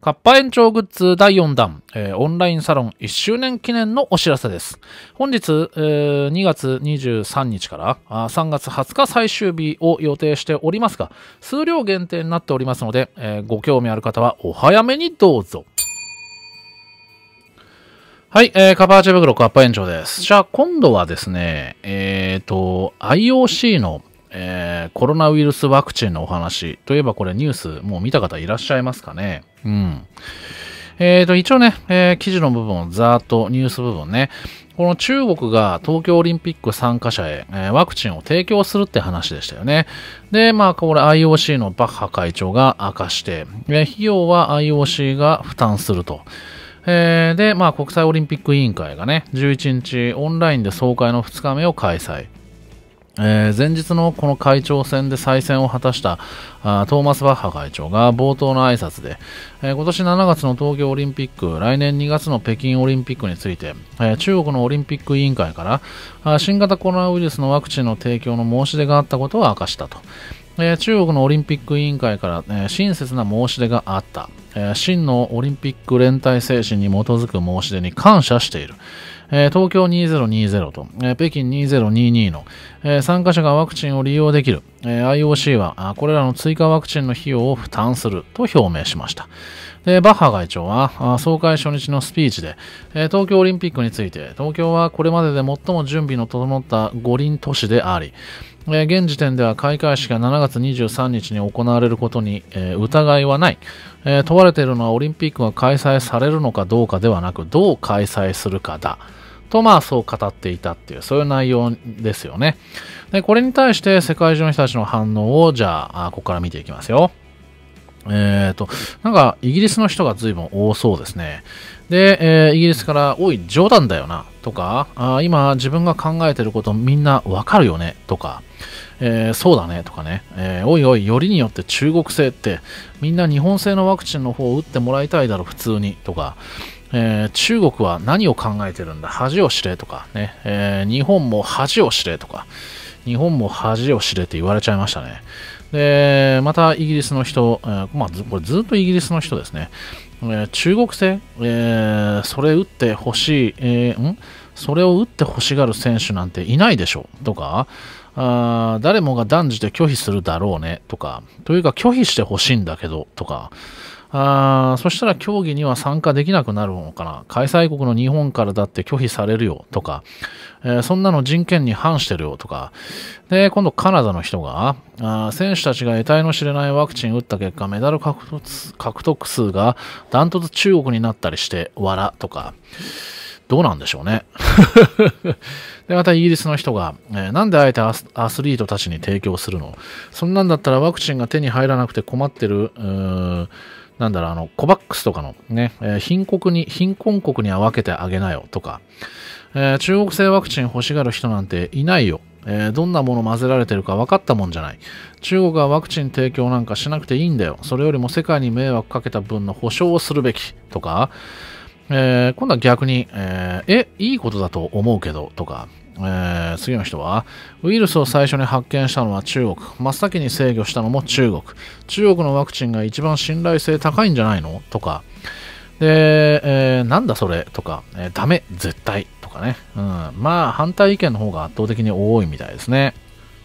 カッパ延長グッズ第4弾、えー、オンラインサロン1周年記念のお知らせです。本日、えー、2月23日からあ3月20日最終日を予定しておりますが、数量限定になっておりますので、えー、ご興味ある方はお早めにどうぞ。はい、えー、カバーチェブグロックアップ延長です。じゃあ今度はですね、えっ、ー、と、IOC のえー、コロナウイルスワクチンのお話といえばこれニュースもう見た方いらっしゃいますかねうん。えっ、ー、と、一応ね、えー、記事の部分をざーっとニュース部分ね、この中国が東京オリンピック参加者へ、えー、ワクチンを提供するって話でしたよね。で、まあ、これ IOC のバッハ会長が明かして、費用は IOC が負担すると。えー、で、まあ、国際オリンピック委員会がね、11日オンラインで総会の2日目を開催。えー、前日のこの会長選で再選を果たしたあトーマス・バッハ会長が冒頭の挨拶で、えー、今年7月の東京オリンピック来年2月の北京オリンピックについて、えー、中国のオリンピック委員会からあ新型コロナウイルスのワクチンの提供の申し出があったことを明かしたと。え中国のオリンピック委員会から、え親切な申し出があった、え真のオリンピック連帯精神に基づく申し出に感謝している、え東京2020と、え北京2022の、え参加者がワクチンを利用できる、え IOC はこれらの追加ワクチンの費用を負担すると表明しました。でバッハ会長は総会初日のスピーチで、え東京オリンピックについて東京はこれまでで最も準備の整った五輪都市でありえ現時点では開会式が7月23日に行われることに、え疑いはない、え問われているのはオリンピックが開催されるのかどうかではなくどう開催するかだとまあそう語っていたっていうそういう内容ですよねでこれに対して世界中の人たちの反応をじゃあここから見ていきますよえっ、ー、と、なんか、イギリスの人が随分多そうですね。で、えー、イギリスから、おい、冗談だよな、とか、あ今自分が考えてることみんなわかるよねとか、えー、そうだねとかね、えー、おいおい、よりによって中国製って、みんな日本製のワクチンの方を打ってもらいたいだろ、普通にとか、えー、中国は何を考えてるんだ、恥を知れとかね、え日本も恥を知れとか、日本も恥を知れって言われちゃいましたね。でまたイギリスの人、えー、まあ、これずっとイギリスの人ですね、えー、中国製、えー、それ打ってほしい、えー、んそれを打ってほしがる選手なんていないでしょとかあ誰もが断じて拒否するだろうねとかというか拒否してほしいんだけどとかあそしたら競技には参加できなくなるのかな開催国の日本からだって拒否されるよとか、えー、そんなの人権に反してるよとかで今度カナダの人があ選手たちが得体の知れないワクチン打った結果メダル獲得数がダントツ中国になったりして笑とかどうなんでしょうね で、またイギリスの人が、えー、なんであえてアスリートたちに提供するのそんなんだったらワクチンが手に入らなくて困ってる、なんだろう、あの、コバックスとかのね、えー、貧国に、貧困国には分けてあげなよとか、えー、中国製ワクチン欲しがる人なんていないよ。えー、どんなもの混ぜられてるか分かったもんじゃない。中国はワクチン提供なんかしなくていいんだよ。それよりも世界に迷惑かけた分の保証をするべきとか、え今度は逆に、ええ、いいことだと思うけどとか、えー、次の人はウイルスを最初に発見したのは中国真っ先に制御したのも中国中国のワクチンが一番信頼性高いんじゃないのとかで、えー、なんだそれとか、えー、ダメ絶対とかね、うん、まあ反対意見の方が圧倒的に多いみたいですね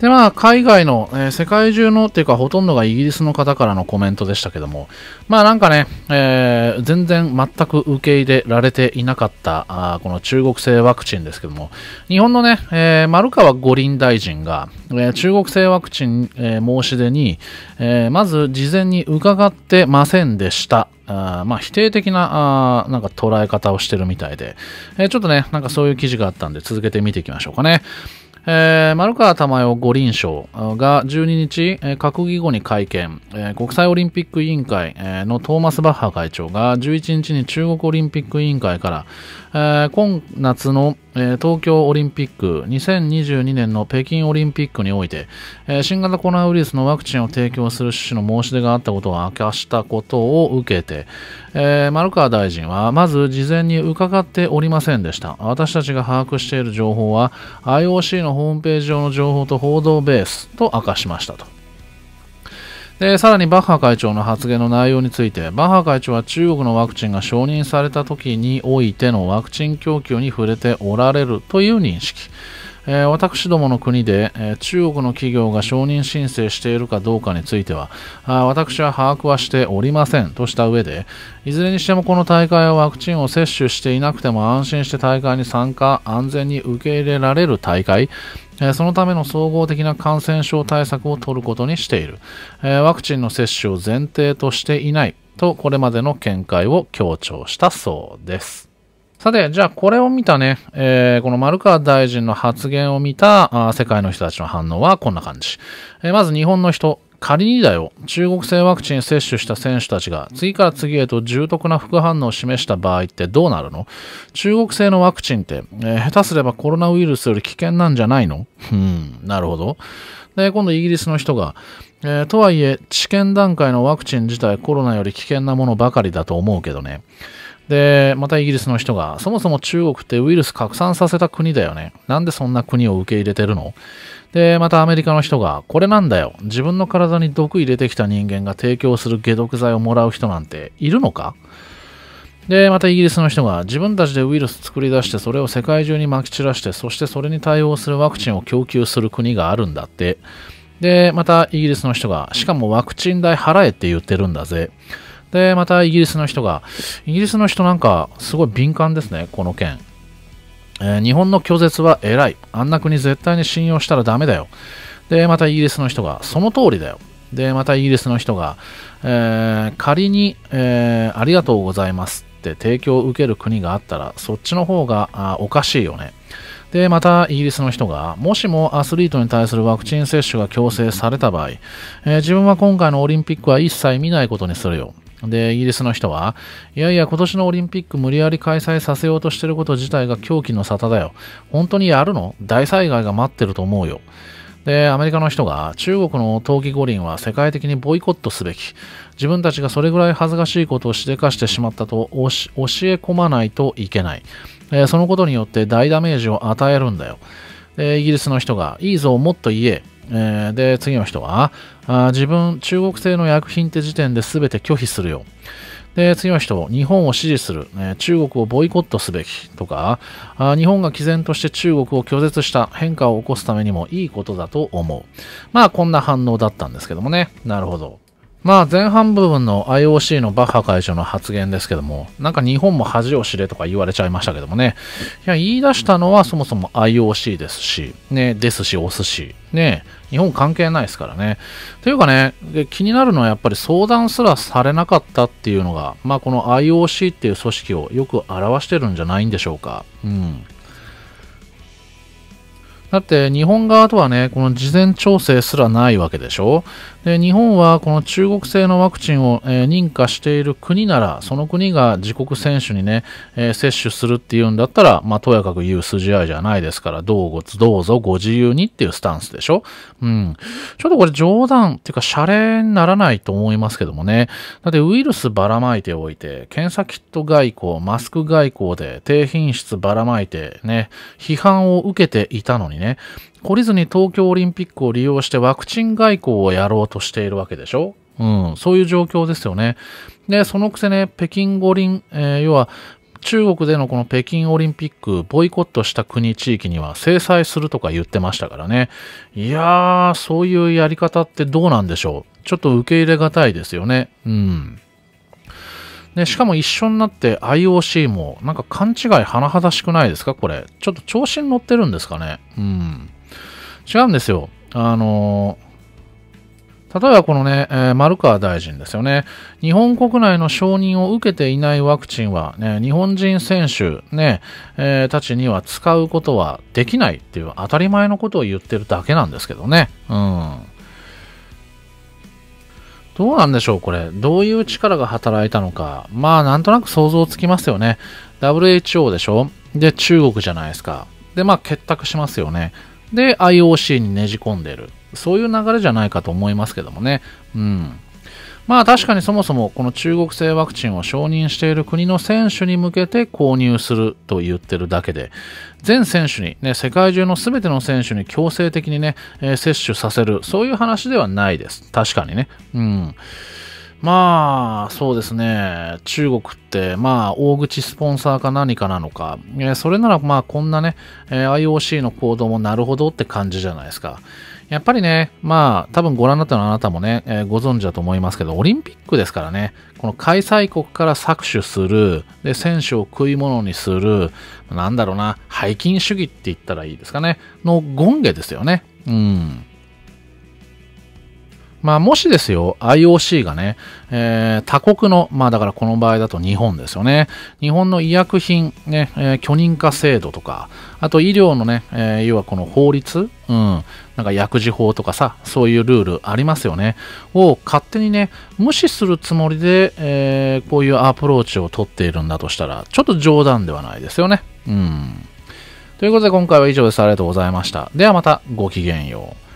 で、まあ、海外の、えー、世界中のっていうか、ほとんどがイギリスの方からのコメントでしたけども、まあなんかね、えー、全然全く受け入れられていなかった、あこの中国製ワクチンですけども、日本のね、えー、丸川五輪大臣が、え中国製ワクチン、え申し出に、えまず事前に伺ってませんでした。あまあ、否定的なあなんか捉え方をしてるみたいで、えちょっとね、なんかそういう記事があったんで続けて見ていきましょうかね。えー、丸川珠代五輪賞が12日、えー、閣議後に会見、えー、国際オリンピック委員会、えー、のトーマス・バッハ会長が11日に中国オリンピック委員会から、えー、今夏のえ東京オリンピック2022年の北京オリンピックにおいて、え新型コロナウイルスのワクチンを提供する趣旨の申し出があったことを明かしたことを受けて、え丸川大臣はまず事前に伺っておりませんでした私たちが把握している情報は IOC のホームページ上の情報と報道ベースと明かしましたと。でさらにバッハ会長の発言の内容についてバッハ会長は中国のワクチンが承認された時においてのワクチン供給に触れておられるという認識えー、私どもの国で、えー、中国の企業が承認申請しているかどうかについてはあ私は把握はしておりませんとした上でいずれにしてもこの大会はワクチンを接種していなくても安心して大会に参加安全に受け入れられる大会そのための総合的な感染症対策を取ることにしている。ワクチンの接種を前提としていないとこれまでの見解を強調したそうです。さて、じゃあこれを見たね、えー、この丸川大臣の発言を見たあ世界の人たちの反応はこんな感じ。えー、まず日本の人、仮にだよ、中国製ワクチン接種した選手たちが次から次へと重篤な副反応を示した場合ってどうなるの中国製のワクチンって、えー、下手すればコロナウイルスより危険なんじゃないのうん、なるほど。で、今度イギリスの人が、えー、とはいえ、治験段階のワクチン自体コロナより危険なものばかりだと思うけどね。で、またイギリスの人が、そもそも中国ってウイルス拡散させた国だよね。なんでそんな国を受け入れてるので、またアメリカの人が、これなんだよ。自分の体に毒入れてきた人間が提供する解毒剤をもらう人なんているのかで、またイギリスの人が自分たちでウイルス作り出してそれを世界中にまき散らしてそしてそれに対応するワクチンを供給する国があるんだって。で、またイギリスの人がしかもワクチン代払えって言ってるんだぜ。で、またイギリスの人が、イギリスの人なんかすごい敏感ですね、この件。えー、日本の拒絶は偉い。あんな国絶対に信用したらダメだよ。で、またイギリスの人が、その通りだよ。で、またイギリスの人が、えー、仮に、えー、ありがとうございますって提供を受ける国があったら、そっちの方がおかしいよね。で、またイギリスの人が、もしもアスリートに対するワクチン接種が強制された場合、えー、自分は今回のオリンピックは一切見ないことにするよ。で、イギリスの人は、いやいや、今年のオリンピック無理やり開催させようとしてること自体が狂気の沙汰だよ。本当にやるの大災害が待ってると思うよ。で、アメリカの人が、中国の冬季五輪は世界的にボイコットすべき。自分たちがそれぐらい恥ずかしいことをしでかしてしまったと教え込まないといけない。えそのことによって大ダメージを与えるんだよ。で、イギリスの人が、いいぞ、もっと言え。えー、で、次の人は、あ自分、中国製の薬品って時点で全て拒否するよ。で、次の人、日本を支持する、えー、中国をボイコットすべきとかあ、日本が毅然として中国を拒絶した変化を起こすためにもいいことだと思う。まあ、こんな反応だったんですけどもね。なるほど。まあ前半部分の IOC のバッハ会長の発言ですけども、なんか日本も恥を知れとか言われちゃいましたけどもね、いや、言い出したのはそもそも IOC ですし、ね、ですし、お寿司、ね、日本関係ないですからね。というかね、気になるのはやっぱり相談すらされなかったっていうのが、まあこの IOC っていう組織をよく表してるんじゃないんでしょうか。うん。だって日本側とはね、この事前調整すらないわけでしょ。で、日本はこの中国製のワクチンを、えー、認可している国なら、その国が自国選手にね、えー、接種するっていうんだったら、まあ、とやかく言う筋合いじゃないですから、どうご、どうぞご自由にっていうスタンスでしょ。うん。ちょっとこれ冗談っていうか、謝礼にならないと思いますけどもね。だってウイルスばらまいておいて、検査キット外交、マスク外交で低品質ばらまいて、ね、批判を受けていたのにね、懲りずに東京オリンピックを利用してワクチン外交をやろうとしているわけでしょうん、そういう状況ですよね。で、そのくせね、北京五輪、えー、要は、中国でのこの北京オリンピックボイコットした国地域には制裁するとか言ってましたからね。いやー、そういうやり方ってどうなんでしょう。ちょっと受け入れがたいですよね。うん。で、しかも一緒になって IOC も、なんか勘違い甚だしくないですかこれ。ちょっと調子に乗ってるんですかねうん。違うんですよ。あのー、例えばこのね、えー、丸川大臣ですよね。日本国内の承認を受けていないワクチンは、ね、日本人選手ね、えー、たちには使うことはできないっていう当たり前のことを言ってるだけなんですけどね。うん。どうなんでしょう、これ。どういう力が働いたのか。まあ、なんとなく想像つきますよね。WHO でしょで、中国じゃないですか。で、まあ、結託しますよね。で、IOC にねじ込んでる。そういう流れじゃないかと思いますけどもね。うん。まあ確かにそもそもこの中国製ワクチンを承認している国の選手に向けて購入すると言ってるだけで、全選手に、ね、世界中の全ての選手に強制的にね、えー、接種させる、そういう話ではないです。確かにね。うん。まあ、そうですね。中国って、まあ、大口スポンサーか何かなのか。えー、それなら、まあ、こんなね、えー、IOC の行動もなるほどって感じじゃないですか。やっぱりね、まあ、多分ご覧になったのあなたもね、えー、ご存知だと思いますけど、オリンピックですからね、この開催国から搾取する、で、選手を食い物にする、なんだろうな、背筋主義って言ったらいいですかね、の権ゲですよね。うん。まあ、もしですよ、IOC がね、えー、他国の、まあだからこの場合だと日本ですよね、日本の医薬品ね、えー、許認可制度とか、あと医療のね、えー、要はこの法律、うん、なんか薬事法とかさ、そういうルールありますよね、を勝手にね、無視するつもりで、えー、こういうアプローチをとっているんだとしたら、ちょっと冗談ではないですよね。うん。ということで今回は以上です。ありがとうございました。ではまたごきげんよう。